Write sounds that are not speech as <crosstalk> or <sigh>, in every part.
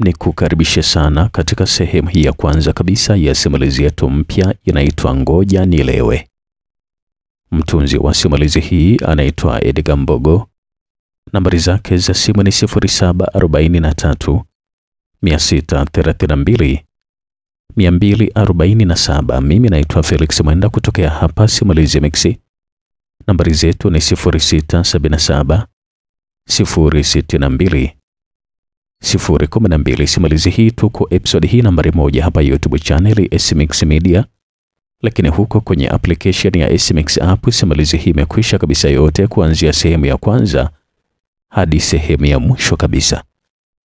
Ni kukaribishe sana katika sehemu hii ya kwanza kabisa ya simulizi yetu mpya inaitwa Ngoja Nilewe. Mtunzi wa simulizi hii anaitwa Edgar Mbogo. Nambari zake za simu ni 0743 632 247. Mimi naitwa Felix Mwenda kutokea hapa Simulizi Mixi. Nambari zetu ni 0677 062 012. simalizi hii tuko episode hii nambari moja hapa YouTube channel SMX Media, lakini huko kwenye application ya SMX app simalizi hii imekwisha kabisa yote, kuanzia sehemu ya kwanza hadi sehemu ya mwisho kabisa.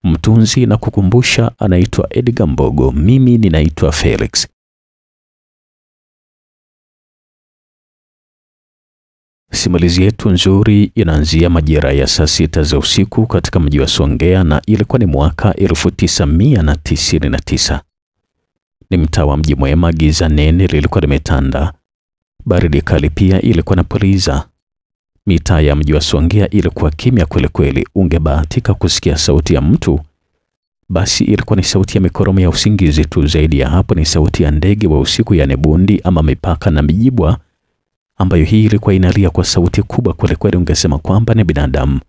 Mtunzi na kukumbusha anaitwa Edgar Mbogo, mimi ninaitwa Felix. Simulizi yetu nzuri inaanzia majira ya saa sita za usiku katika mji wa Songea na ilikuwa ni mwaka 1999. Ni mtaa wa Mji Mwema, giza nene lilikuwa limetanda. Baridi kali pia ilikuwa napuliza. Mitaa ya mji wa Songea ilikuwa kimya kweli kweli. Ungebahatika kusikia sauti ya mtu, basi ilikuwa ni sauti ya mikoromo ya usingizi tu. Zaidi ya hapo, ni sauti ya ndege wa usiku, yani bundi ama mipaka na mijibwa ambayo hii ilikuwa inalia kwa sauti kubwa kwelikweli, ungesema kwamba ni binadamu.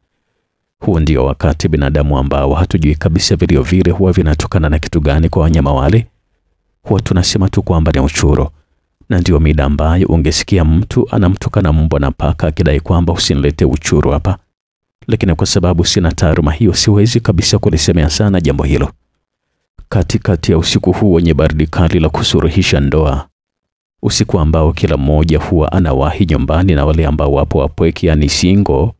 Huu ndio wakati binadamu ambao hatujui kabisa vilio vile huwa vinatokana na kitu gani kwa wanyama wale, huwa tunasema tu kwamba ni uchuro, na ndio mida ambayo ungesikia mtu anamtukana mbwa na paka akidai kwamba usinilete uchuro hapa, lakini kwa sababu sina taaruma hiyo, siwezi kabisa kulisemea sana jambo hilo. Katikati ya usiku huu wenye baridi kali la kusuruhisha ndoa, usiku ambao kila mmoja huwa anawahi nyumbani, na wale ambao wapo wapweki yani singo,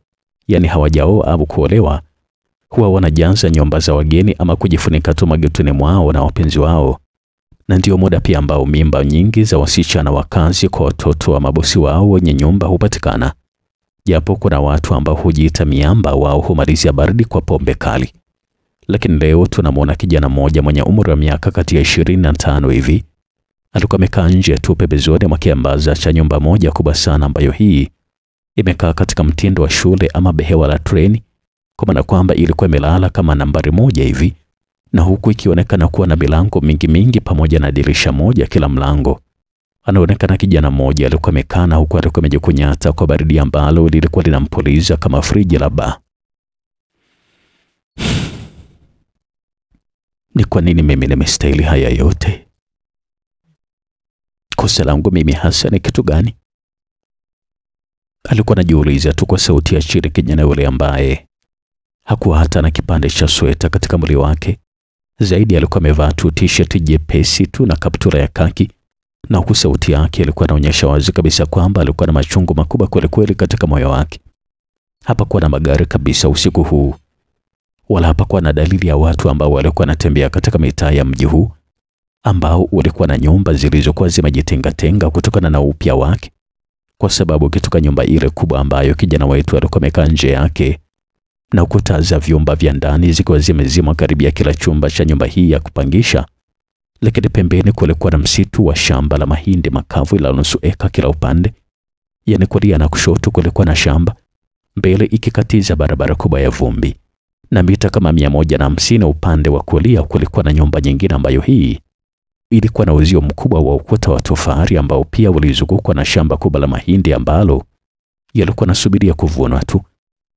yani hawajaoa au kuolewa, huwa wanajanza nyumba za wageni ama kujifunika tu magetuni mwao na wapenzi wao, na ndio muda pia ambao mimba nyingi za wasichana wa kazi kwa watoto wa mabosi wao wenye nyumba hupatikana, japo kuna watu ambao hujiita miamba, wao humalizia baridi kwa pombe kali. Lakini leo tunamwona kijana mmoja mwenye umri wa miaka kati ya 25 hivi alikuwa amekaa nje tu pembezoni mwa kiambaza cha nyumba moja kubwa sana ambayo hii imekaa katika mtindo wa shule ama behewa la treni, kwa maana kwamba ilikuwa imelala kama nambari moja hivi, na huku ikionekana kuwa na milango mingi mingi pamoja na dirisha moja kila mlango. Anaonekana kijana mmoja alikuwa amekaa na huku alikuwa amejikunyata kwa baridi ambalo lilikuwa linampuliza kama friji la baa. <sighs> Ni kwa nini mimi nimestahili haya yote? kosa langu mimi hasa ni kitu gani? Alikuwa anajiuliza tu kwa sauti ya chini, kijana yule ambaye hakuwa hata na kipande cha sweta katika mwili wake. Zaidi alikuwa amevaa tu t-shirt jepesi tu na kaptura ya kaki, na huku sauti yake ilikuwa inaonyesha wazi kabisa kwamba alikuwa na machungu makubwa kwelikweli katika moyo wake. Hapakuwa na magari kabisa usiku huu, wala hapakuwa na dalili ya watu ambao walikuwa wanatembea katika mitaa ya mji huu ambao ulikuwa na nyumba zilizokuwa zimejitengatenga kutokana na upya wake, kwa sababu kitoka nyumba ile kubwa ambayo kijana wetu alikuwa amekaa nje yake na kuta za vyumba vya ndani zikiwa zimezimwa karibia kila chumba cha nyumba hii ya kupangisha, lakini pembeni kulikuwa na msitu wa shamba la mahindi makavu la nusu eka kila upande, yani kulia na kushoto kulikuwa na shamba, mbele ikikatiza barabara kubwa ya vumbi na mita kama mia moja na hamsini upande wa kulia kulikuwa na nyumba nyingine ambayo hii ilikuwa na uzio mkubwa wa ukuta wa tofari ambao pia ulizungukwa na shamba kubwa la mahindi ambalo yalikuwa nasubiria kuvunwa tu.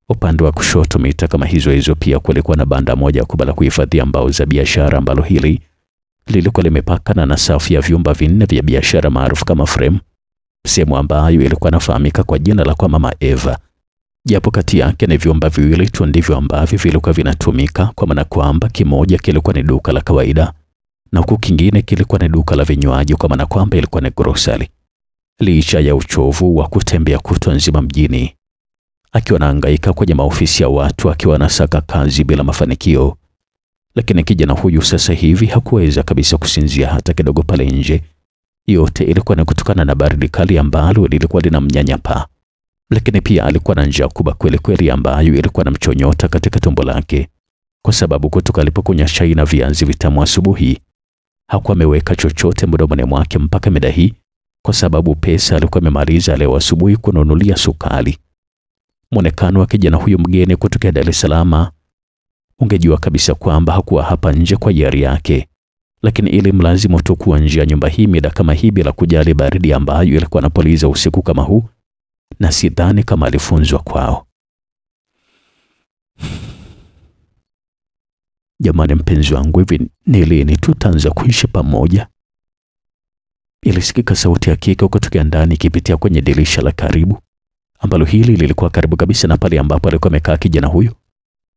Upande wa kushoto mita kama hizo hizo pia kulikuwa na banda moja kubwa la kuhifadhia mbao za biashara ambalo hili lilikuwa limepakana na safu ya vyumba vinne vya biashara maarufu kama frame, sehemu ambayo ilikuwa nafahamika kwa jina la kwa Mama Eva, japo kati yake ni vyumba viwili tu ndivyo ambavyo vilikuwa vinatumika, kwa maana kwamba kimoja kilikuwa ni duka la kawaida na huku kingine kilikuwa ni duka la vinywaji, kwa maana kwamba ilikuwa ni grocery. Licha ya uchovu wa kutembea kutwa nzima mjini, akiwa anahangaika kwenye maofisi ya watu, akiwa anasaka kazi bila mafanikio, lakini kijana huyu sasa hivi hakuweza kabisa kusinzia hata kidogo pale nje. Yote ilikuwa ni kutokana na baridi kali ambalo lilikuwa linamnyanyapa, lakini pia alikuwa na njaa kubwa kweli kweli ambayo ilikuwa na mchonyota katika tumbo lake, kwa sababu kutoka alipokunywa chai na viazi vitamu asubuhi hakuwa ameweka chochote mdomoni mwake mpaka mida hii, kwa sababu pesa alikuwa amemaliza leo asubuhi kununulia sukari. Mwonekano wa kijana huyo mgeni kutokea Dar es Salaam ungejua kabisa kwamba hakuwa hapa nje kwa hiari yake, lakini ili mlazimu tu kuwa nje ya nyumba hii mida kama hii bila kujali baridi ambayo ilikuwa anapuliza usiku kama huu, na sidhani kama alifunzwa kwao. Jamani mpenzi wangu, hivi ni lini tutaanza kuishi pamoja? Ilisikika sauti ya kike kutoka ndani ikipitia kwenye dirisha la karibu, ambalo hili lilikuwa karibu kabisa na pale ambapo alikuwa amekaa kijana huyo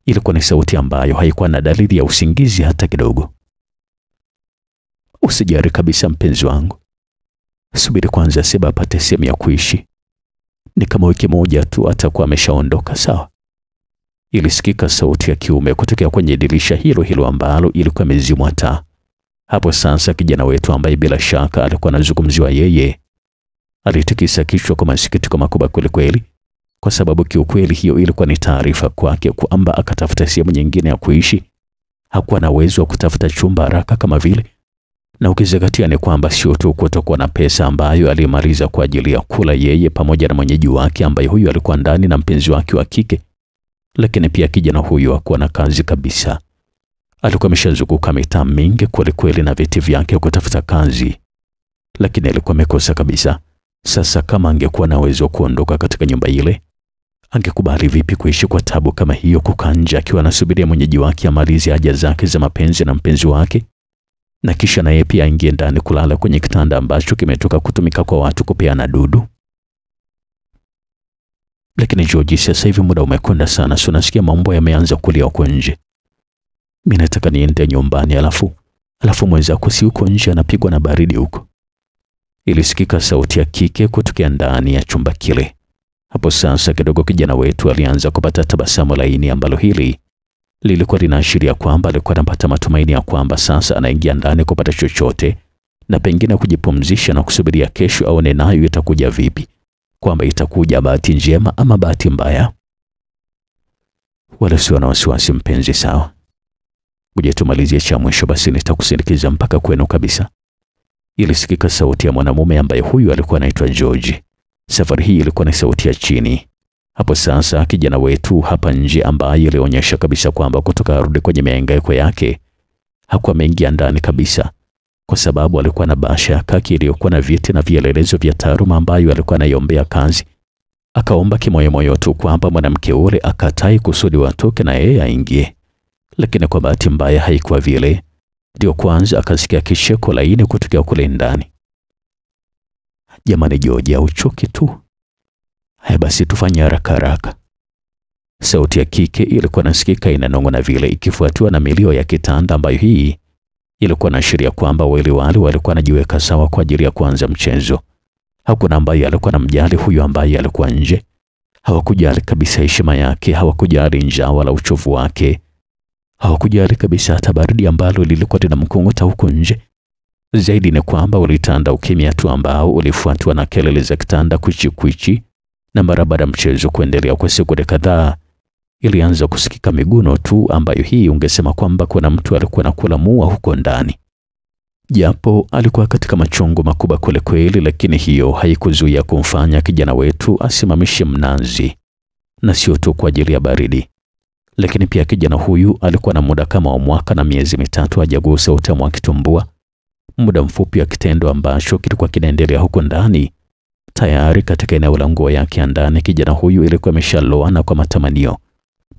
Ilikuwa ni sauti ambayo haikuwa na dalili ya usingizi hata kidogo. Usijari kabisa mpenzi wangu, subiri kwanza Seba apate sehemu ya kuishi. Ni kama wiki moja tu atakuwa ameshaondoka, sawa? ilisikika sauti ya kiume kutokea kwenye dirisha hilo hilo ambalo ilikuwa imezimwa taa. Hapo sasa kijana wetu ambaye bila shaka alikuwa anazungumziwa yeye alitikisa kichwa kwa masikitiko makubwa kweli kweli, kwa sababu kiukweli hiyo ilikuwa ni taarifa kwake kwamba akatafuta sehemu nyingine ya kuishi. Hakuwa na uwezo wa kutafuta chumba haraka kama vile, na ukizingatia ni kwamba sio tu kutokuwa na pesa ambayo alimaliza kwa ajili ya kula yeye pamoja na mwenyeji wake ambaye huyu alikuwa ndani na mpenzi wake wa kike lakini pia kijana huyu hakuwa na kazi kabisa. Alikuwa ameshazunguka mitaa mingi kwelikweli na viti vyake kutafuta kazi, lakini alikuwa amekosa kabisa. Sasa kama angekuwa na uwezo wa kuondoka katika nyumba ile, angekubali vipi kuishi kwa tabu kama hiyo, kukaa nje akiwa anasubiria mwenyeji wake amalize haja zake za mapenzi na mpenzi wake, na kisha naye pia aingie ndani kulala kwenye kitanda ambacho kimetoka kutumika kwa watu kupeana dudu? Lakini George, sasa hivi muda umekwenda sana, si unasikia mambo yameanza kulia huko nje. Mimi nataka niende nyumbani, alafu alafu mwenzako si huko nje anapigwa na baridi huko. Ilisikika sauti ya kike kutokea ndani ya chumba kile. Hapo sasa kidogo kijana wetu alianza kupata tabasamu laini ambalo hili lilikuwa linaashiria kwamba alikuwa anapata matumaini ya kwamba sasa anaingia ndani kupata chochote na pengine kujipumzisha na kusubiria kesho aone nayo itakuja vipi kwamba itakuja bahati njema ama bahati mbaya. Wala sio na wasiwasi mpenzi, sawa? Kuja tumalizie cha mwisho basi, nitakusindikiza mpaka kwenu kabisa. Ilisikika sauti ya mwanamume ambaye huyu alikuwa anaitwa George. Safari hii ilikuwa ni sauti ya chini. Hapo sasa kijana wetu hapa nje ambaye ilionyesha kabisa kwamba kutoka arudi kwenye miangaiko yake hakuwa ameingia ndani kabisa, kwa sababu alikuwa na bahasha ya kaki iliyokuwa na vyeti na vielelezo vya taaluma ambayo alikuwa anaiombea kazi. Akaomba kimoyomoyo tu kwamba mwanamke ule akatai kusudi watoke na yeye aingie, lakini kwa bahati mbaya haikuwa vile. Ndio kwanza akasikia kicheko laini kutokea kule ndani. Jamani George, uchoki tu. Haya basi, tufanye haraka haraka. Sauti ya kike ilikuwa nasikika inanong'ona vile, ikifuatiwa na milio ya kitanda ambayo hii ilikuwa inaashiria kwamba wawili wale walikuwa wanajiweka sawa kwa ajili ya kuanza mchezo. Hakuna ambaye alikuwa na mjali huyo ambaye alikuwa nje. Hawakujali kabisa heshima yake, hawakujali njaa wala uchovu wake, hawakujali kabisa hata baridi ambalo lilikuwa linamkung'uta huko nje. Zaidi ni kwamba ulitanda ukimya tu ambao ulifuatwa na kelele za kitanda kwichi na barabara mchezo kuendelea kwa sekunde kadhaa ilianza kusikika miguno tu, ambayo hii ungesema kwamba kuna mtu alikuwa anakula mua huko ndani. Japo alikuwa katika machungu makubwa kweli kweli, lakini hiyo haikuzuia kumfanya kijana wetu asimamishe mnanzi na sio tu kwa ajili ya baridi, lakini pia kijana huyu alikuwa na muda kama wa mwaka na miezi mitatu hajagusa utamu wa kitumbua. Muda mfupi wa kitendo ambacho kilikuwa kinaendelea huko ndani tayari katika eneo la nguo yake ya ndani, kijana huyu ilikuwa imeshaloana kwa matamanio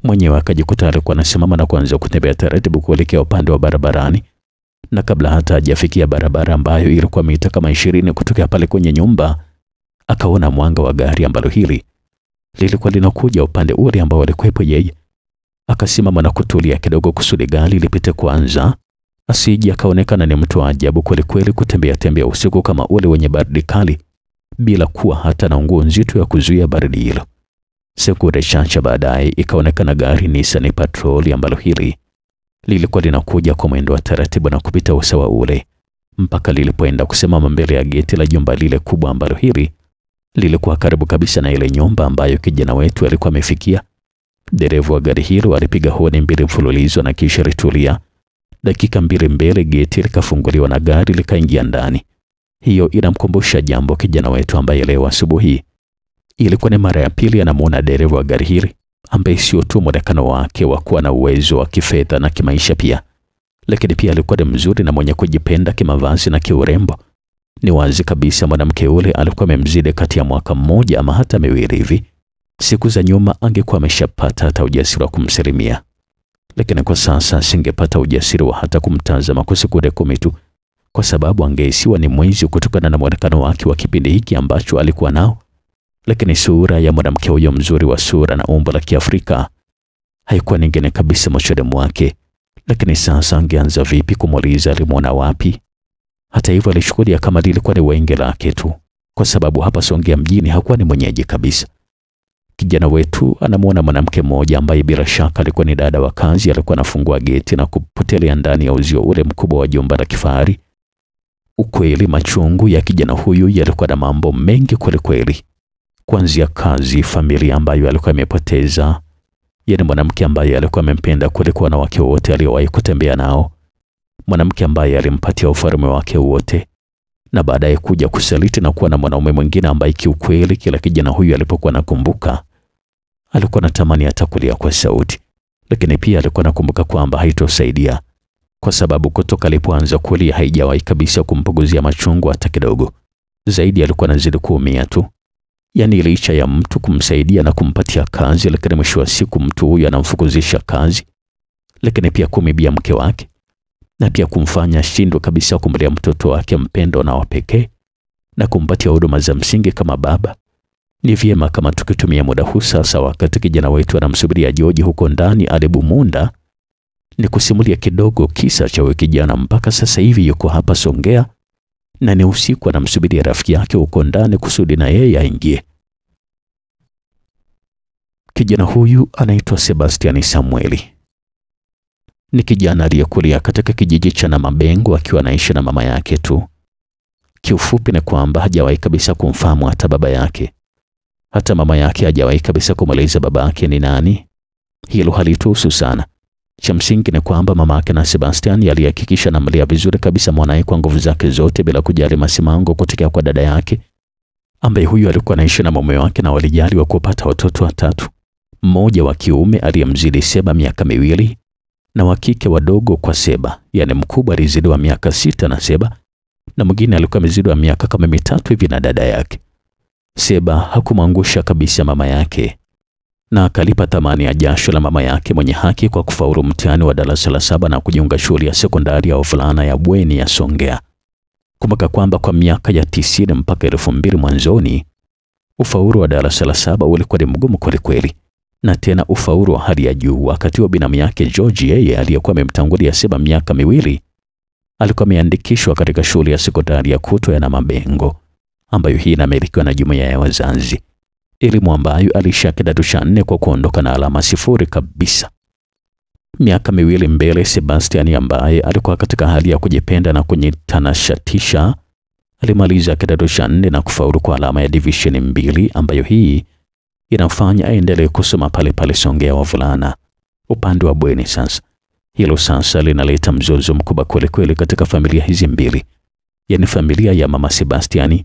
Mwenyewe akajikuta alikuwa anasimama na kuanza kutembea taratibu kuelekea upande wa barabarani, na kabla hata hajafikia barabara ambayo ilikuwa mita kama ishirini kutoka pale kwenye nyumba, akaona mwanga wa gari ambalo hili lilikuwa linakuja upande ule ambao alikuwepo yeye. Akasimama na kutulia kidogo kusudi gari lipite kwanza, asije akaonekana ni mtu wa ajabu kwelikweli kutembea tembea usiku kama ule wenye baridi kali bila kuwa hata na nguo nzito ya kuzuia baridi hilo. Siku chache baadaye ikaonekana gari Nissan Patrol ambalo hili lilikuwa linakuja kwa mwendo wa taratibu na kupita usawa ule mpaka lilipoenda kusimama mbele ya geti la jumba lile kubwa ambalo hili lilikuwa karibu kabisa na ile nyumba ambayo kijana wetu alikuwa amefikia. Dereva wa gari hilo alipiga honi mbili mfululizo na kisha litulia. Dakika mbili mbele geti likafunguliwa na gari likaingia ndani. Hiyo inamkumbusha jambo kijana wetu ambaye leo asubuhi Ilikuwa ni mara ya pili anamuona dereva wa gari hili ambaye sio tu mwonekano wake wa kuwa na uwezo wa kifedha na kimaisha pia, lakini pia alikuwa ni mzuri na mwenye kujipenda kimavazi na kiurembo. Ni wazi kabisa mwanamke yule alikuwa amemzidi kati ya mwaka mmoja ama hata miwili hivi. Siku za nyuma angekuwa ameshapata hata ujasiri wa kumsalimia, lakini kwa sasa asingepata ujasiri wa hata kumtazama kwa sekunde kumi tu, kwa sababu angehisiwa ni mwizi kutokana na mwonekano wake wa kipindi hiki ambacho alikuwa nao lakini sura ya mwanamke huyo mzuri wa sura na umbo la Kiafrika haikuwa nyingine kabisa machoni mwake. Lakini sasa angeanza vipi kumuuliza alimwona wapi? Hata hivyo, alichukulia kama lilikuwa ni wenge lake tu, kwa sababu hapa Songea mjini hakuwa ni mwenyeji kabisa. Kijana wetu anamwona mwanamke mmoja ambaye bila shaka alikuwa ni dada wa kazi, alikuwa anafungua geti na kupotelea ndani ya uzio ule mkubwa wa jumba la kifahari. Ukweli, machungu ya kijana huyu yalikuwa na mambo mengi kwelikweli kuanzia kazi, familia ambayo alikuwa amepoteza, yani mwanamke ambaye alikuwa amempenda kuliko wanawake wote aliyowahi kutembea nao, mwanamke ambaye alimpatia ufalme wake wote na baadaye kuja kusaliti na kuwa na mwanaume mwingine ambaye kiukweli, kila kijana huyu alipokuwa nakumbuka, alikuwa anatamani hata kulia kwa sauti, lakini pia alikuwa nakumbuka kwamba haitosaidia kwa sababu kutoka alipoanza kulia haijawahi kabisa kumpuguzia machungu hata kidogo. Zaidi alikuwa anazidi kuumia tu. Yaani licha ya mtu kumsaidia na kumpatia kazi, lakini mwisho wa siku mtu huyu anamfukuzisha kazi, lakini pia kumibia mke wake na pia kumfanya shindwe kabisa kumlea mtoto wake mpendwa na wapekee na kumpatia huduma za msingi kama baba. Ni vyema kama tukitumia muda huu sasa, wakati kijana wetu anamsubiria George huko ndani alibumunda, ni kusimulia kidogo kisa cha huyo kijana mpaka sasa hivi yuko hapa Songea na ni usiku anamsubiri ya rafiki yake huko ndani kusudi na yeye aingie. Kijana huyu anaitwa Sebastian Samueli. Ni kijana aliyekulia katika kijiji cha Namabengo akiwa anaishi na mama yake tu. Kiufupi ni kwamba hajawahi kabisa kumfahamu hata baba yake. Hata mama yake hajawahi kabisa kumweleza baba yake ni nani. Hilo halituhusu sana, cha msingi ni kwamba yake na Sebastian yalihakikisha mlia vizuri kabisa mwanaye kwa nguvu zake zote bila kujali masimango kutokea kwa dada yake ambaye huyu alikuwa anaishi na mume wake na walijali wa kupata watoto watatu, mmoja wa kiume aliyemzidi Seba miaka miwili na wa kike wadogo kwa Seba, yani mkubwa wa miaka sita na Seba na mwingine alikuwa wa miaka kama mitatu hivi na dada yake. Seba hakumwangusha kabisa mama yake na akalipa thamani ya jasho la mama yake mwenye haki kwa kufaulu mtihani wa darasa la saba na kujiunga shule ya sekondari ya wavulana ya bweni ya Songea. Kumbuka kwamba kwa miaka ya tisini mpaka elfu mbili mwanzoni ufaulu wa darasa la saba ulikuwa ni mgumu kwelikweli, na tena ufaulu wa hali ya juu. Wakati wa binamu yake George, yeye aliyekuwa amemtangulia Seba miaka miwili, alikuwa ameandikishwa katika shule ya sekondari ya kutwa na Mabengo ambayo hii inamilikiwa na jumuiya ya wazazi elimu ambayo alisha kidato cha nne kwa kuondoka na alama sifuri kabisa. Miaka miwili mbele, Sebastian ambaye alikuwa katika hali ya kujipenda na kujitanashatisha alimaliza kidato cha nne na kufaulu kwa alama ya division mbili, ambayo hii inafanya aendelee kusoma pale pale Songea wavulana upande wa bweni. Sasa hilo sasa linaleta mzozo mkubwa kwelikweli katika familia hizi mbili, yaani familia ya mama Sebastiani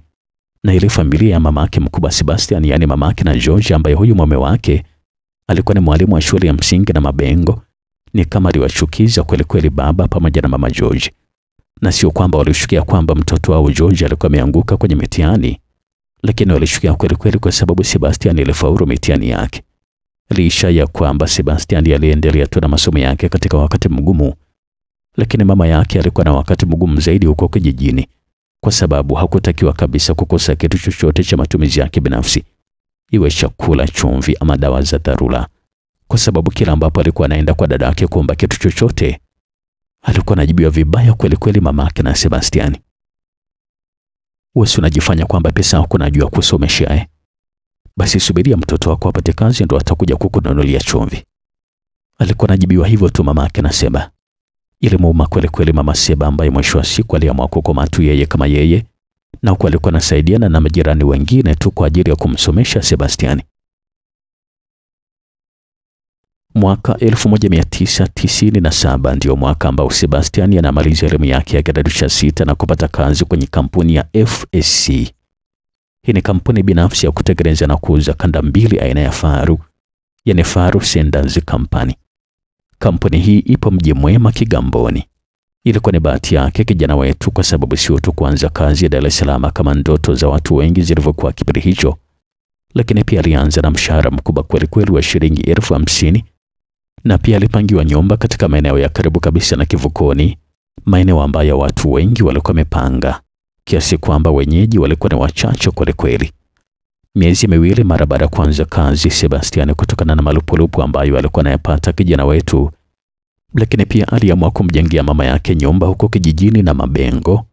na ile familia ya mama yake mkubwa Sebastian, yaani mama yake na George, ambaye huyu mume wake alikuwa ni mwalimu wa shule ya msingi na Mabengo, ni kama aliwachukiza kweli kweli baba pamoja na mama George, na sio kwamba walishukia kwamba mtoto wao George alikuwa ameanguka kwenye mitihani, lakini walishukia kweli kweli kwa sababu Sebastian alifaulu mitihani yake, licha ya kwamba Sebastian aliendelea tu na masomo yake katika wakati mgumu, lakini mama yake alikuwa na wakati mgumu zaidi huko kijijini kwa sababu hakutakiwa kabisa kukosa kitu chochote cha matumizi yake binafsi, iwe chakula, chumvi ama dawa za dharura, kwa sababu kila ambapo alikuwa anaenda kwa dada yake kuomba kitu chochote alikuwa anajibiwa vibaya kweli kweli mamake na Sebastiani. Wewe unajifanya kwamba pesa yako unajua kusomesha eh? Basi subiria mtoto wako apate kazi ndo atakuja kukununulia chumvi. Alikuwa anajibiwa hivyo tu mama yake anasema. Ilimuuma kweli kweli mama Seba ambaye mwisho wa siku aliamua kukoma tu yeye kama yeye, na huku alikuwa anasaidiana na majirani wengine tu kwa ajili ya kumsomesha Sebastiani. Mwaka 1997 ndio mwaka ambao sebastian anamaliza elimu yake ya kidato cha sita na kupata kazi kwenye kampuni ya FSC. Hii ni kampuni binafsi ya kutengeneza na kuuza kanda mbili aina ya faru, yani Faru Senders Company. Kampuni hii ipo Mji Mwema Kigamboni. Ilikuwa ni bahati yake kijana wetu, kwa sababu sio tu kuanza kazi ya Dar es Salaam kama ndoto za watu wengi zilivyokuwa kipindi hicho, lakini pia alianza na mshahara mkubwa kwelikweli wa shilingi elfu hamsini na pia alipangiwa nyumba katika maeneo ya karibu kabisa na kivukoni, maeneo ambayo watu wengi walikuwa wamepanga, kiasi kwamba wenyeji walikuwa ni wachache kwelikweli miezi miwili mara baada ya kuanza kazi Sebastian kutokana na malupulupu ambayo alikuwa anayapata kijana wetu, lakini pia aliamua kumjengea mama yake nyumba huko kijijini na Mabengo,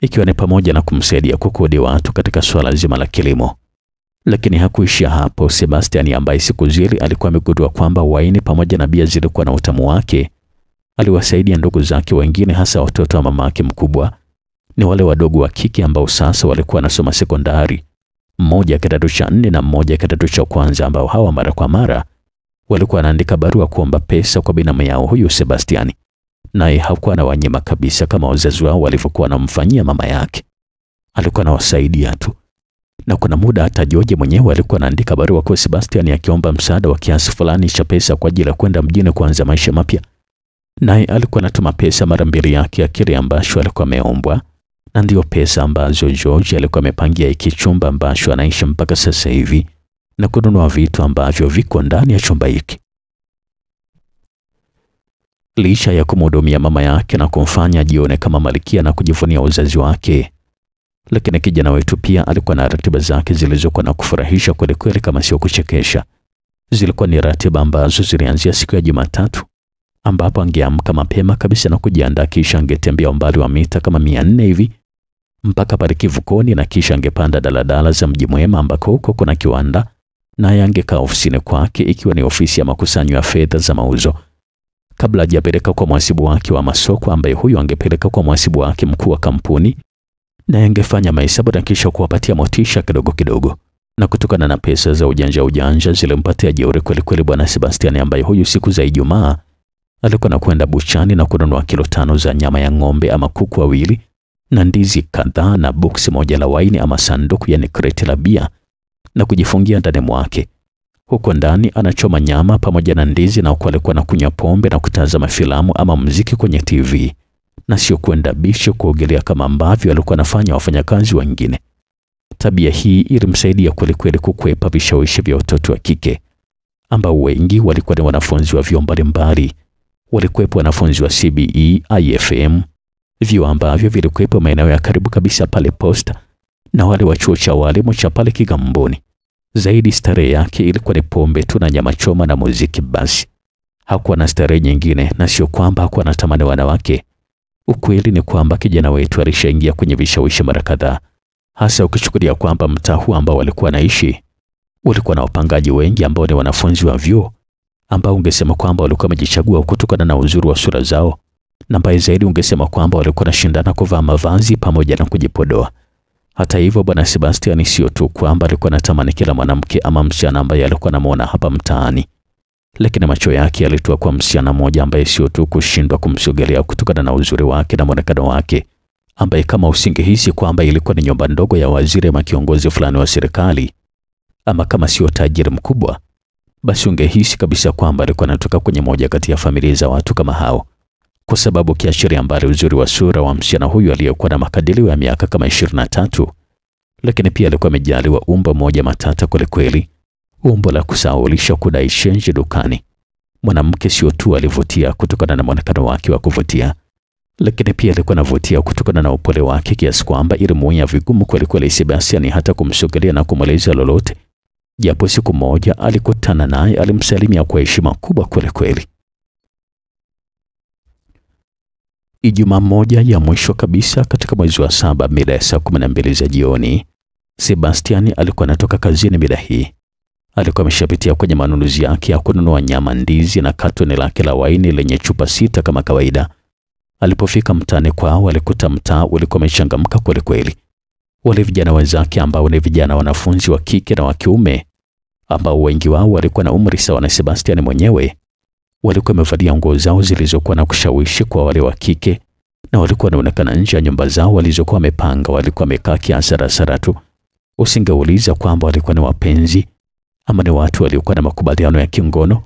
ikiwa ni pamoja na kumsaidia kukodi watu katika suala zima la kilimo. Lakini hakuishia hapo. Sebastian ambaye siku zile alikuwa amegundua kwamba waini pamoja na bia zilikuwa na utamu wake, aliwasaidia ndugu zake wengine, hasa watoto wa mama yake mkubwa, ni wale wadogo wa kike ambao sasa walikuwa wanasoma sekondari moja kidato cha nne na mmoja kidato cha kwanza, ambao hawa mara kwa mara walikuwa wanaandika barua kuomba pesa kwa binamu yao huyu Sebastiani, naye hakuwa na wanyima kabisa kama wazazi wao walivyokuwa wanamfanyia mama yake. Alikuwa anawasaidia tu, na kuna muda hata George mwenyewe alikuwa anaandika barua kwa Sebastiani akiomba msaada wa kiasi fulani cha pesa kwa ajili ya kwenda mjini kuanza maisha mapya, naye alikuwa anatuma pesa mara mbili yake ya kile ambacho alikuwa ameombwa na ndio pesa ambazo George alikuwa amepangia hiki chumba ambacho anaishi mpaka sasa hivi na kununua vitu ambavyo viko ndani ya chumba hiki. Licha ya kumhudumia mama yake na kumfanya jione kama malikia na kujivunia uzazi wake, lakini kijana wetu pia alikuwa na ratiba zake zilizokuwa na kufurahisha kwelikweli, kama sio kuchekesha. Zilikuwa ni ratiba ambazo zilianzia siku ya Jumatatu ambapo angeamka mapema kabisa na kujiandaa, kisha angetembea umbali wa mita kama mia nne hivi mpaka pale kivukoni na kisha angepanda daladala za Mji Mwema ambako huko kuna kiwanda, naye angekaa ofisini kwake, ikiwa ni ofisi ya makusanyo ya fedha za mauzo, kabla hajapeleka kwa mwasibu wake wa masoko, ambaye huyo angepeleka kwa mwasibu wake mkuu wa kampuni, naye angefanya mahesabu na kisha kuwapatia motisha kidogo kidogo na kutokana na pesa za ujanja ujanja zilimpatia jeuri kweli kweli bwana Sebastian, ambaye huyu siku za Ijumaa alikuwa kwenda buchani na kununua kilo tano za nyama ya ng'ombe ama kuku wawili na ndizi kadhaa na boksi moja la waini ama sanduku, yani kreti la bia, na kujifungia ndani mwake. Huko ndani anachoma nyama pamoja na ndizi, na huko alikuwa anakunywa pombe na kutazama filamu ama mziki kwenye TV, na sio kwenda bishi kuogelea kama ambavyo alikuwa anafanya wafanyakazi wengine. Tabia hii ilimsaidia kwelikweli kukwepa vishawishi vya watoto wa kike ambao wengi walikuwa ni wanafunzi wa vyuo mbalimbali. Walikuwepo wanafunzi wa CBE, IFM, vyuo ambavyo vilikuwepo maeneo ya karibu kabisa pale Posta na wale wa chuo cha walimu cha pale Kigamboni. Zaidi starehe yake ilikuwa ni pombe tu na nyama choma na muziki basi. Hakuwa na starehe nyingine, na sio kwamba hakuwa anatamani wanawake. Ukweli ni kwamba kijana wetu alishaingia kwenye vishawishi mara kadhaa, hasa ukichukulia kwamba mtaa huu ambao walikuwa naishi ulikuwa na wapangaji wengi ambao ni wanafunzi wa vyuo ambao ungesema kwamba walikuwa wamejichagua kutokana na uzuri wa sura zao na mbaya zaidi ungesema kwamba walikuwa wanashindana kuvaa mavazi pamoja na kujipodoa. Hata hivyo, bwana Sebastian sio tu kwamba alikuwa anatamani kila mwanamke ama msichana ambaye alikuwa anamwona hapa mtaani, lakini macho yake yalitua kwa msichana mmoja ambaye sio tu kushindwa kumsogelea kutokana na uzuri wake na mwonekano wake, ambaye kama usingehisi kwamba ilikuwa ni nyumba ndogo ya waziri ama kiongozi fulani wa serikali, ama kama sio tajiri mkubwa, basi ungehisi kabisa kwamba alikuwa anatoka kwenye moja kati ya familia za watu kama hao kwa sababu kiashiria mbali uzuri wa sura wa msichana huyu aliyekuwa na makadirio ya miaka kama 23, lakini pia alikuwa amejaliwa umbo moja matata kwelikweli, umbo la kusaulisha kudai shenji dukani. Mwanamke sio tu alivutia kutokana na mwonekano wake wa kuvutia, lakini pia alikuwa anavutia kutokana na upole wake kiasi kwamba ilimuia vigumu kwelikweli Sebastian hata kumsogelea na kumweleza lolote. Japo siku moja alikutana naye, alimsalimia kwa heshima kubwa kwelikweli. Ijumaa moja ya mwisho kabisa katika mwezi wa saba mida ya saa 12 za jioni, Sebastian alikuwa anatoka kazini mida hii. Alikuwa ameshapitia kwenye manunuzi yake ya kununua nyama, ndizi na katoni lake la waini lenye chupa sita kama kawaida. Alipofika mtaani kwao, alikuta mtaa ulikuwa umechangamka kwelikweli. Wale vijana wenzake ambao ni vijana wanafunzi wa kike na wa kiume ambao wengi wao walikuwa na umri sawa na Sebastian mwenyewe walikuwa wamevalia nguo zao zilizokuwa na kushawishi kwa wale wa kike, na walikuwa wanaonekana nje ya nyumba zao walizokuwa wamepanga. Walikuwa wamekaa kiasarasara tu, usingeuliza kwamba walikuwa ni wapenzi ama ni watu waliokuwa na makubaliano ya kingono.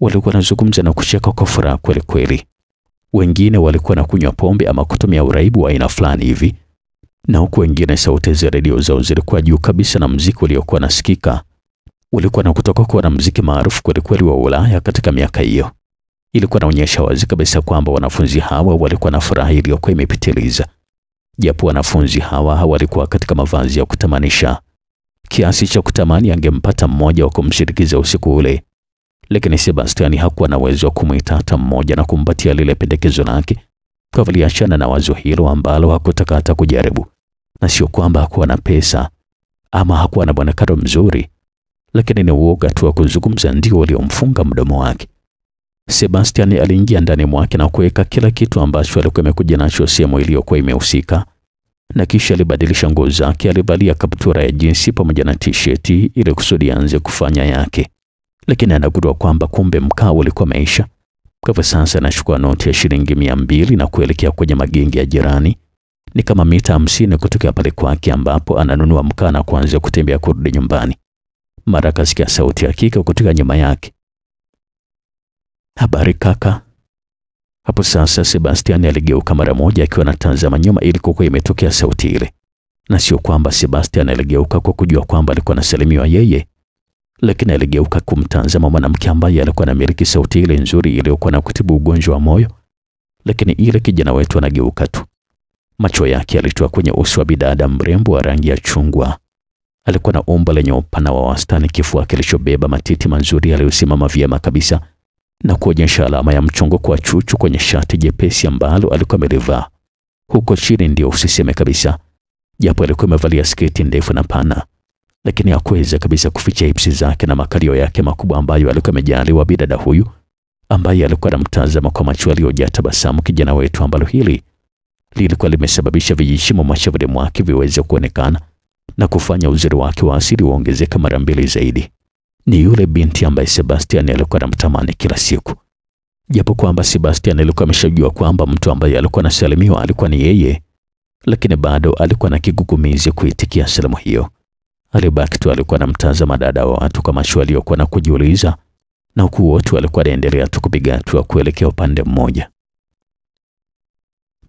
Walikuwa wanazungumza na kucheka kwa furaha kweli kweli. Wengine walikuwa na kunywa pombe ama kutumia uraibu wa aina fulani hivi, na huku wengine sauti za redio zao zilikuwa juu kabisa na mziki uliokuwa nasikika ulikuwa na kutoka kwa wanamuziki maarufu kwelikweli wa Ulaya katika miaka hiyo. Ilikuwa naonyesha wazi kabisa kwamba wanafunzi hawa walikuwa na furaha iliyokuwa imepitiliza, japo wanafunzi hawa walikuwa katika mavazi ya kutamanisha kiasi cha kutamani angempata mmoja wa kumshirikiza usiku ule, lakini Sebastian hakuwa na uwezo wa kumwita hata mmoja na kumpatia lile pendekezo lake. Kwa na wazo hilo ambalo hakutaka hata kujaribu, na sio kwamba hakuwa na pesa ama hakuwa na mwonekano mzuri lakini ni uoga tu wa kuzungumza ndio uliomfunga mdomo wake. Sebastian aliingia ndani mwake na kuweka kila kitu ambacho alikuwa amekuja nacho sehemu iliyokuwa imehusika, na kisha alibadilisha nguo zake. Alivalia kaptura ya jinsi pamoja na tisheti ili kusudi aanze kufanya yake, lakini anagundua kwamba kumbe mkao ulikuwa maisha Kwa sasa anachukua noti ya shilingi mia mbili na kuelekea kwenye magenge ya jirani. Ni kama mita hamsini kutoka pale kwake, ambapo ananunua mkaa na kuanza kutembea kurudi nyumbani. Mara akasikia sauti ya kike kutoka nyuma yake. Habari kaka. Hapo sasa Sebastian aligeuka mara moja akiwa anatazama nyuma ili kuwa imetokea sauti ile. Na sio kwamba Sebastian aligeuka kwa kujua kwamba alikuwa anasalimiwa yeye, lakini aligeuka kumtazama mwanamke ambaye alikuwa anamiliki sauti ile nzuri iliyokuwa na kutibu ugonjwa wa moyo. Lakini ile kijana wetu anageuka tu. Macho yake yalitoa kwenye uso wa bidada mrembo wa rangi ya chungwa Alikuwa na umbo lenye upana wa wastani, kifua kilichobeba matiti mazuri yaliyosimama vyema kabisa na kuonyesha alama ya mchongo kwa chuchu kwenye shati jepesi ambalo alikuwa amelivaa. Huko chini ndio usiseme kabisa, japo alikuwa amevalia sketi ndefu na pana, lakini hakuweza kabisa kuficha hipsi zake na makalio yake makubwa ambayo alikuwa amejaliwa bidada huyu ambaye alikuwa anamtazama kwa macho aliyojaa tabasamu kijana wetu, ambalo hili lilikuwa limesababisha vijishimo mashavuni mwake viweze kuonekana na kufanya uzuri wake wa asili uongezeka mara mbili zaidi. Ni yule binti ambaye Sebastian alikuwa anamtamani kila siku, japo kwamba Sebastian alikuwa ameshajua kwamba mtu ambaye alikuwa anasalimiwa alikuwa ni yeye, lakini bado alikuwa na kigugumizi kuitikia salamu hiyo. Alibaki tu alikuwa anamtazama dada wa watu kwa macho aliyokuwa na kujiuliza, na huku wote walikuwa wanaendelea tu kupiga hatua kuelekea upande mmoja.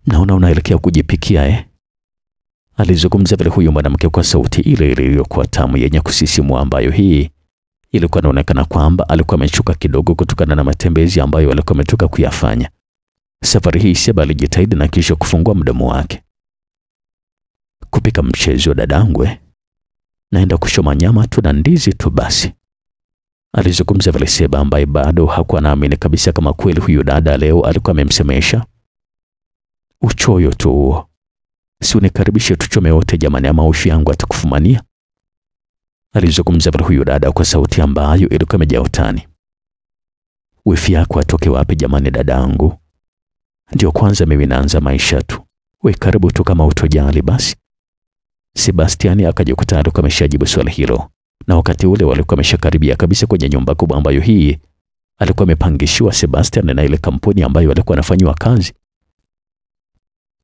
Naona unaelekea kujipikia eh? Alizungumza vile huyo mwanamke kwa sauti ile ile iliyokuwa tamu yenye kusisimua, ambayo hii ilikuwa inaonekana kwamba alikuwa amechuka kidogo kutokana na matembezi ambayo alikuwa ametoka kuyafanya. Safari hii Seba alijitahidi na kisha kufungua mdomo wake. Kupika mchezo dadangwe, naenda kushoma nyama tu na ndizi tu basi, alizungumza vile Seba ambaye bado hakuwa naamini kabisa kama kweli huyu dada leo alikuwa amemsemesha. Uchoyo tu huo si unikaribishe tuchome wote jamani, ama ushi yangu atakufumania, alizungumza huyu dada kwa sauti ambayo ilikuwa imejaa utani. Wifi yako atoke wapi jamani, dadangu? Ndio kwanza mimi naanza maisha tu, we karibu tu kama utojali basi. Sebastiani akajikuta alikuwa ameshajibu swali hilo, na wakati ule walikuwa ameshakaribia kabisa kwenye nyumba kubwa ambayo hii alikuwa amepangishiwa Sebastian na ile kampuni ambayo alikuwa anafanyiwa kazi.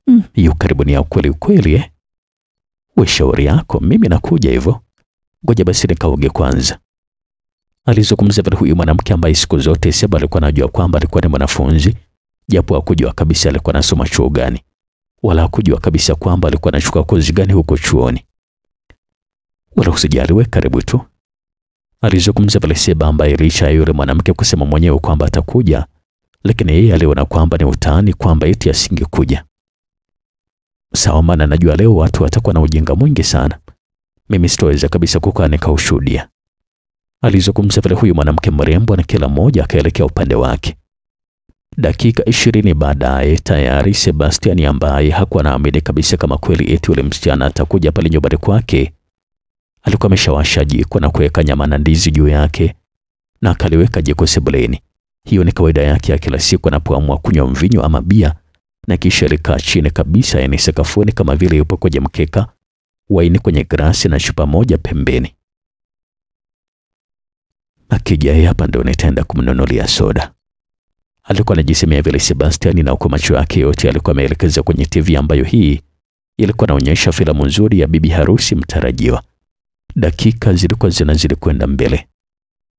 Mm, yu karibu ni ya ukweli ukweli eh? We shauri yako, mimi nakuja hivyo. Ngoja basi nikaoge kwanza. Alizungumza vile huyu mwanamke ambaye siku zote Seba alikuwa anajua kwamba alikuwa ni mwanafunzi, japo hakujua kabisa alikuwa anasoma chuo gani, wala hakujua kabisa kwamba alikuwa anachukua kozi gani huko chuoni. Wala we karibu tu, alizungumza vile Seba, ambaye licha ya yule mwanamke kusema mwenyewe kwamba atakuja, lakini yeye aliona kwamba ni utani kwamba eti asingekuja. Sawa, maana najua leo watu watakuwa na ujinga mwingi sana. Mimi sitoweza kabisa kukaa nikaushuhudia. Alizungumza vile huyu mwanamke mrembo, na kila mmoja akaelekea upande wake. Dakika ishirini baadaye tayari Sebastiani, ambaye hakuwa naamini kabisa kama kweli eti ule msichana atakuja pale nyumbani kwake, alikuwa ameshawasha jiko na kuweka nyama na ndizi juu yake na akaliweka jiko sebuleni. Hiyo ni kawaida yake ya kila siku anapoamua kunywa mvinyo ama bia, na kisha alikaa chini kabisa, yani sakafuni, kama vile yupo kwenye mkeka, waini kwenye grasi na chupa moja pembeni. Akijai hapa ndo nitaenda kumnunulia soda, alikuwa anajisemea vile Sebastian, na uko macho yake yote alikuwa ameelekeza kwenye TV ambayo hii ilikuwa inaonyesha filamu nzuri ya bibi harusi mtarajiwa. Dakika zilikuwa zinazidi kwenda mbele,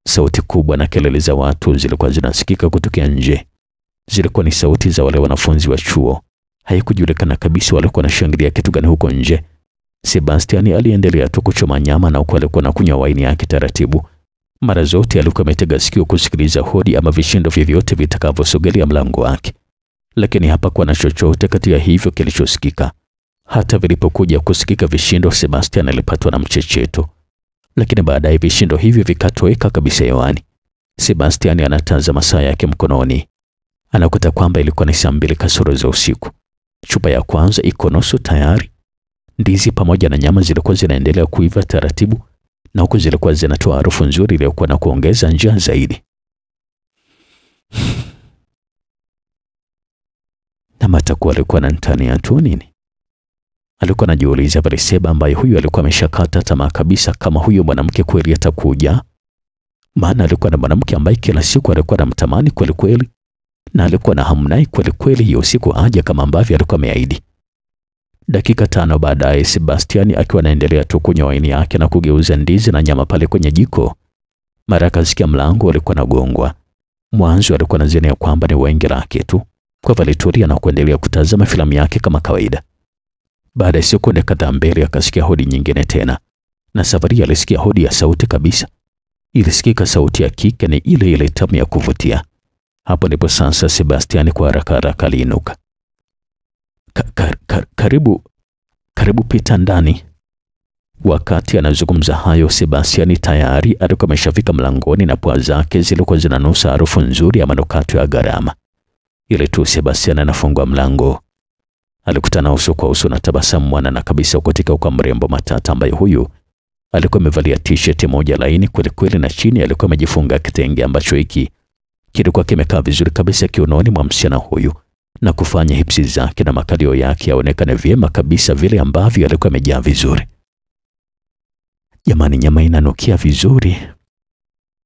sauti kubwa na kelele za watu zilikuwa zinasikika kutokea nje. Zilikuwa ni sauti za wale wanafunzi wa chuo. Haikujulikana kabisa walikuwa shangilia kitu gani huko nje. Sebastian aliendelea tu kuchoma nyama na huku alikuwa kunywa waini yake taratibu. Mara zote alikuwa ametega sikio kusikiliza hodi ama vishindo vyovyote vitakavyosogelea mlango wake, lakini hapakuwa na chochote kati ya hivyo kilichosikika. Hata vilipokuja kusikika vishindo, Sebastian alipatwa na mchecheto, lakini baadaye vishindo hivyo vikatoweka kabisa hewani. Sebastian anatazama saa yake mkononi anakuta kwamba ilikuwa ni saa mbili kasoro za usiku. Chupa ya kwanza iko nusu tayari. Ndizi pamoja na nyama zilikuwa zinaendelea kuiva taratibu, na huku zilikuwa zinatoa harufu nzuri iliyokuwa na kuongeza njaa zaidi. na <sighs> matakuwa alikuwa na ntania tu nini? Alikuwa anajiuliza Bariseba, ambaye huyu alikuwa ameshakata tamaa kabisa, kama huyo mwanamke kweli atakuja. Maana alikuwa na mwanamke ambaye kila siku alikuwa anamtamani kweli kweli na alikuwa na hamu naye kweli kweli hiyo siku aje kama ambavyo alikuwa ameahidi. Dakika tano baadaye, Sebastiani akiwa anaendelea tu kunywa waini yake na kugeuza ndizi na nyama pale kwenye jiko, mara akasikia mlango alikuwa nagongwa. Mwanzo alikuwa nadhani ya kwamba ni wengi lake tu, kwa hivyo alitulia na kuendelea kutazama filamu yake kama kawaida. Baada ya sekunde kadhaa mbele, akasikia hodi nyingine tena, na safari alisikia hodi ya sauti kabisa. Ilisikika sauti ya kike, ni ile ile tamu ya kuvutia. Hapo ndipo sasa Sebastiani kwa haraka haraka aliinuka. Ka, ka, ka, karibu karibu, pita ndani. Wakati anazungumza hayo, Sebastiani tayari alikuwa ameshafika mlangoni na pua zake zilikuwa zinanusa harufu nzuri ya manukato ya gharama. Ile tu Sebastiani anafungua mlango, alikutana uso kwa uso na tabasamu na kabisa ukotika kwa mrembo Matata, ambaye huyu alikuwa amevalia t-shirt moja laini kwelikweli, na chini alikuwa amejifunga kitenge ambacho hiki kilikuwa kimekaa vizuri kabisa kiunoni mwa msichana huyu na kufanya hipsi zake na makalio yake yaonekane vyema kabisa vile ambavyo yalikuwa yamejaa vizuri. Jamani, nyama inanukia vizuri,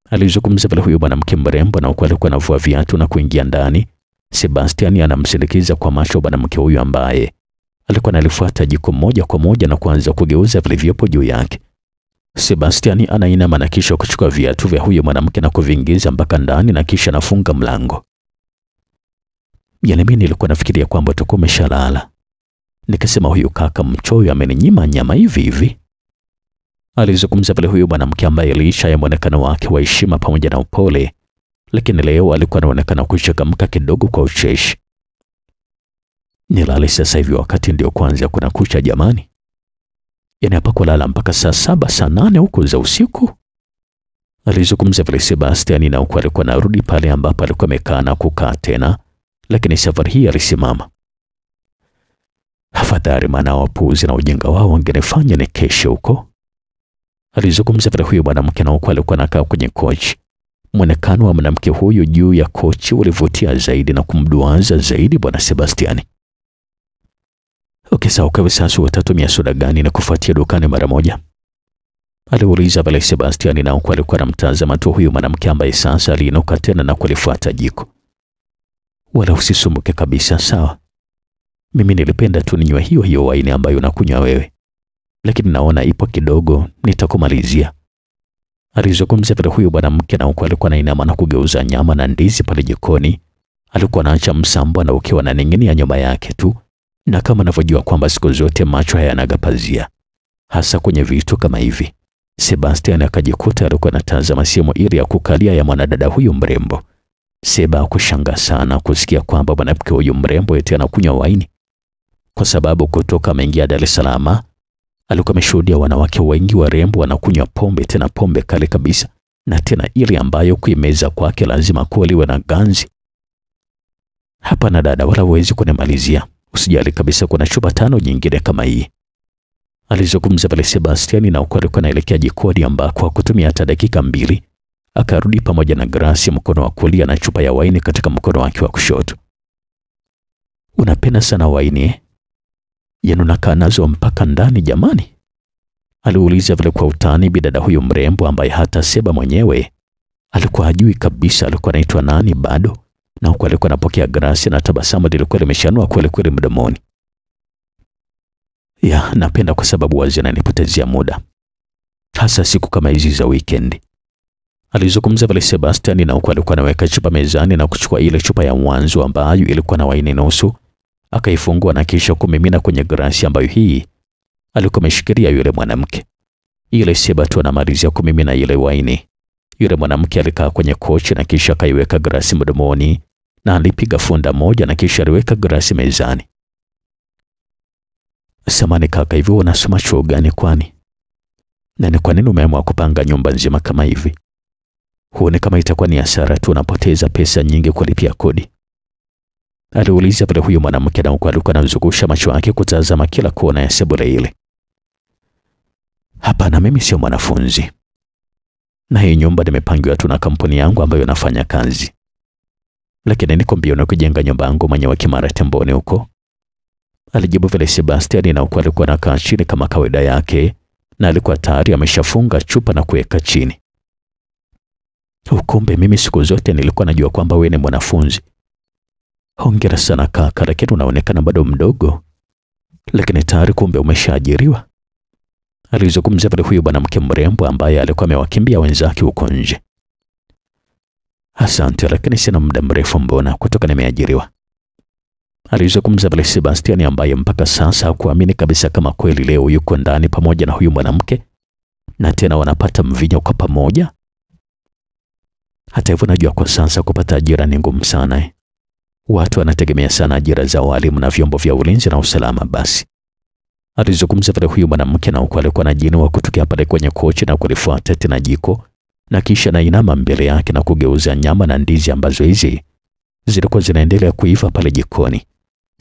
alizungumza vile huyu mwanamke mrembo, na huku alikuwa anavua viatu na kuingia ndani. Sebastian anamsindikiza kwa macho mwanamke huyu ambaye alikuwa analifuata jiko moja kwa moja na kuanza kugeuza vilivyopo juu yake. Sebastiani anainama na kisha kuchukua viatu vya huyo mwanamke na kuviingiza mpaka ndani na kisha anafunga mlango. Yale mimi nilikuwa nafikiria kwamba tuko umeshalala. Nikasema huyu kaka mchoyo ameninyima nyama hivi hivi. Alizungumza pale huyo mwanamke ambaye licha ya mwonekano wake wa heshima pamoja na upole, lakini leo alikuwa anaonekana kuchangamka kidogo kwa ucheshi. Nilale sasa hivi wakati ndio kwanza kuna kucha jamani yani hapa kulala mpaka saa saba saa nane huko za usiku. Alizungumza vile Sebastian na huko alikuwa narudi pale ambapo alikuwa amekaa na kukaa tena, lakini safari hii alisimama. Afadhali maana wapuuzi na ujinga wao wangenifanya ni keshe huko. Alizungumza vile huyo mwanamke na huko alikuwa anakaa kwenye kochi. Mwonekano wa mwanamke huyu juu ya kochi ulivutia zaidi na kumduaza zaidi bwana Sebastiani kwa sasa utatumia soda gani na kufuatia dukani mara moja? Aliuliza pale Sebastiani na huko alikuwa anamtazama tu huyu mwanamke ambaye sasa aliinuka tena na kulifuata jiko. Wala usisumbuke kabisa, sawa? Mimi nilipenda tu ninywe hiyo hiyo waini ambayo unakunywa wewe, lakini naona ipo kidogo, nitakumalizia. Alizungumza vile huyu mwanamke, na huko alikuwa anainama na kugeuza nyama na ndizi pale jikoni. Alikuwa anaacha msambwa na ukiwa na ning'inia nyuma yake tu na kama anavyojua kwamba siku zote macho hayanaga pazia, hasa kwenye vitu kama hivi. Sebastian akajikuta alikuwa anatazama simu ile ya kukalia ya mwanadada huyu mrembo. Seba akushangaa sana kusikia kwamba mwanamke huyu mrembo eti anakunywa waini, kwa sababu kutoka ameingia Dar es Salaam alikuwa ameshuhudia wanawake wengi warembo wanakunywa pombe, tena pombe kali kabisa, na tena ile ambayo kuimeza kwake lazima kuwa liwe na ganzi. Hapa na dada wala huwezi kunimalizia, Usijali kabisa, kuna chupa tano nyingine kama hii. Alizungumza pale Sebastiani na ukweli alikuwa anaelekea jikoni ambako hakutumia hata dakika mbili akarudi pamoja na grasi mkono wa kulia na chupa ya waini katika mkono wake wa kushoto. Unapenda sana waini eh? yenu yaani nakaa nazo mpaka ndani jamani? Aliuliza vile kwa utani bidada huyu mrembo ambaye hata Seba mwenyewe alikuwa hajui kabisa alikuwa anaitwa nani bado na huku alikuwa anapokea grasi na tabasamu lilikuwa limeshanua kwelikweli mdomoni. Ya, napenda kwa sababu wazi ananipotezea muda, hasa siku kama hizi za weekend. Alizungumza vile Sebastian, na huku alikuwa anaweka chupa mezani na kuchukua ile chupa ya mwanzo ambayo ilikuwa na waini nusu, akaifungua na kisha kumimina kwenye grasi ambayo hii alikuwa ameshikilia yule mwanamke. Ile Sebastian anamalizia kumimina ile waini yule mwanamke alikaa kwenye kochi na kisha akaiweka grasi mdomoni na alipiga funda moja na kisha aliweka grasi mezani. Samani kaka, hivyo unasoma chuo gani kwani? Na ni kwa nini umeamua kupanga nyumba nzima kama hivi? Huone kama itakuwa ni hasara tu, unapoteza pesa nyingi kulipia kodi, aliuliza vile huyo mwanamke, na huku alikuwa anazungusha macho yake kutazama kila kona ya sebule ile. Hapana, mimi sio mwanafunzi na hii nyumba nimepangiwa tu na kampuni yangu ambayo nafanya kazi, lakini niko mbioni kujenga nyumba yangu mwenyewe Kimara Temboni huko, alijibu vile Sebastian, na uko alikuwa kaa chini kama kawaida yake, na alikuwa tayari ameshafunga chupa na kuweka chini. Ukumbe oh, mimi siku zote nilikuwa najua kwamba wewe ni mwanafunzi. Hongera sana kaka, lakini unaonekana bado mdogo, lakini tayari kumbe umeshaajiriwa alizungumzia pale huyu mwanamke mrembo ambaye alikuwa amewakimbia wenzake huko nje. Asante, lakini sina muda mrefu, mbona kutoka nimeajiriwa. Alizungumza pale Sebastian ambaye mpaka sasa hakuamini kabisa kama kweli leo yuko ndani pamoja na huyu mwanamke na tena wanapata mvinyo kwa pamoja. Hata hivyo, najua kwa sasa kupata ajira ni ngumu sana eh. Watu wanategemea sana ajira za walimu na vyombo vya ulinzi na usalama basi Alizungumza pale huyu mwanamke na huko alikuwa wa kutokea pale kwenye kochi na kulifuata tena jiko na kisha nainama mbele yake na kugeuza nyama na ndizi ambazo hizi zilikuwa zinaendelea kuiva pale jikoni.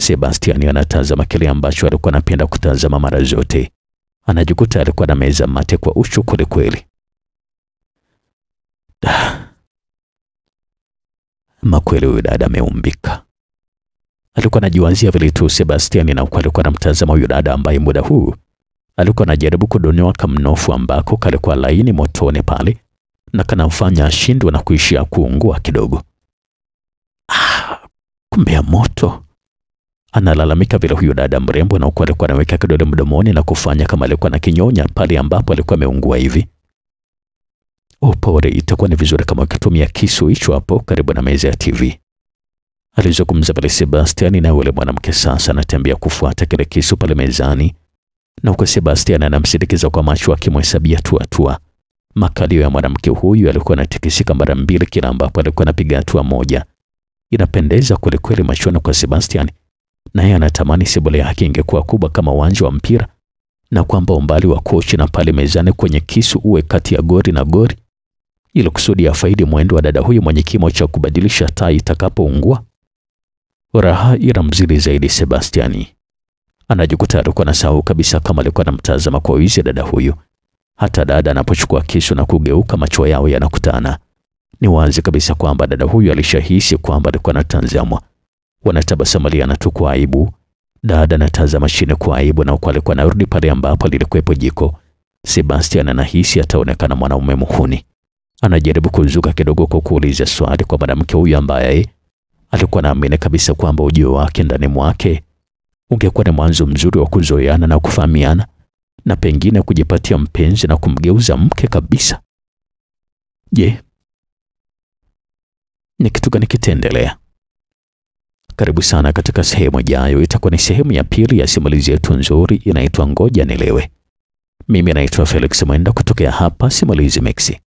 Sebastiani anatazama kile ambacho alikuwa anapenda kutazama mara zote, anajikuta alikuwa na meza mate kwa uchu kwelikweli. <sighs> Makweli huyu dada ameumbika. Alikuwa anajiwazia vile tu Sebastian na alikuwa anamtazama huyo dada ambaye muda huu alikuwa anajaribu kudonewa kamnofu ambako kalikuwa laini motoni pale na kanamfanya ashindwe na kuishia kuungua kidogo. Ah, kumbe moto, analalamika vile huyo dada mrembo, na uko alikuwa anaweka kidole mdomoni na kufanya kama alikuwa na kinyonya pale ambapo alikuwa ameungua hivi. Upore, oh, itakuwa ni vizuri kama ukitumia kisu hicho hapo karibu na meza ya TV. Alizungumza pale Sebastian, na yule mwanamke sasa anatembea kufuata kile kisu pale mezani, na huko Sebastian anamsindikiza kwa macho akimhesabia tu hatua. Makalio ya mwanamke huyu alikuwa anatikisika mara mbili kila ambapo alikuwa anapiga hatua moja. Inapendeza kwelikweli machoni kwa Sebastian, naye anatamani sebule yake ingekuwa kubwa kama uwanja wa mpira, na kwamba umbali wa kochi na pale mezani kwenye kisu uwe kati ya gori na gori, ili kusudi afaidi mwendo wa dada huyu mwenye kimo cha kubadilisha taa itakapoungua Raha mzili zaidi Sebastiani. Anajikuta alikuwa sahau kabisa kama alikuwa anamtazama kwa wizi dada huyu. Hata dada anapochukua kisu na kugeuka, macho yao yanakutana. Ni wazi kabisa kwamba dada huyu alishahisi kwamba alikuwa anatazamwa. Wanatabasamaliana tu kwa aibu. Dada anatazama chini kwa aibu, na alikuwa anarudi pale ambapo lilikuwepo jiko. Sebastian anahisi ataonekana mwanaume muhuni. Anajaribu kuzuka kidogo kwa kuuliza swali kwa mwanamke huyu ambaye Alikuwa naamini kabisa kwamba ujio wake ndani mwake ungekuwa ni mwanzo mzuri wa kuzoeana na kufahamiana na pengine kujipatia mpenzi na kumgeuza mke kabisa. Je, ni kitu gani kitaendelea? Karibu sana katika sehemu ijayo. Itakuwa ni sehemu ya pili ya simulizi yetu nzuri inaitwa Ngoja Nilewe. Mimi naitwa Felix Mwenda kutokea hapa Simulizi Mixi.